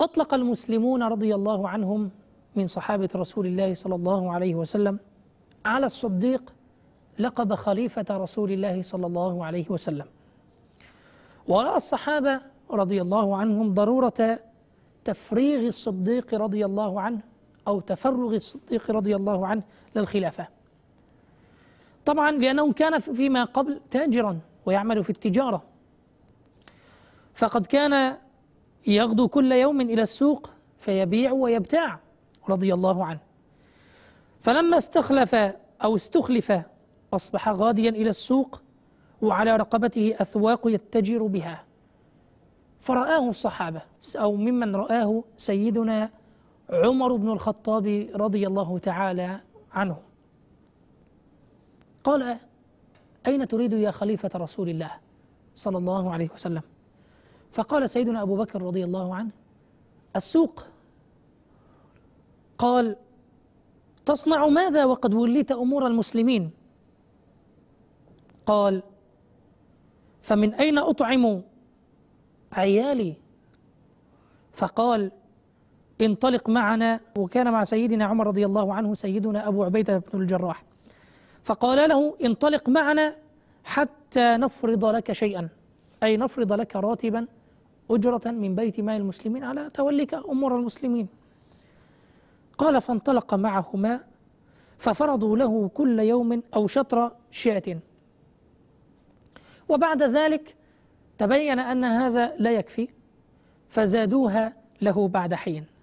أطلق المسلمون رضي الله عنهم من صحابة رسول الله صلى الله عليه وسلم على الصديق لقب خليفة رسول الله صلى الله عليه وسلم ورأى الصحابة رضي الله عنهم ضرورة تفريغ الصديق رضي الله عنه أو تفرغ الصديق رضي الله عنه للخلافة طبعا لأنه كان فيما قبل تاجرا ويعمل في التجارة فقد كان يغدو كل يوم إلى السوق فيبيع ويبتاع رضي الله عنه فلما استخلف أو استخلف أصبح غاديا إلى السوق وعلى رقبته أثواق يتجر بها فرآه الصحابة أو ممن رآه سيدنا عمر بن الخطاب رضي الله تعالى عنه قال أين تريد يا خليفة رسول الله صلى الله عليه وسلم فقال سيدنا أبو بكر رضي الله عنه السوق قال تصنع ماذا وقد وليت أمور المسلمين قال فمن أين أطعم عيالي فقال انطلق معنا وكان مع سيدنا عمر رضي الله عنه سيدنا أبو عبيدة بن الجراح فقال له انطلق معنا حتى نفرض لك شيئا أي نفرض لك راتبا أجرة من بيت مال المسلمين على توليك أمور المسلمين قال فانطلق معهما ففرضوا له كل يوم أو شطر شاة وبعد ذلك تبين أن هذا لا يكفي فزادوها له بعد حين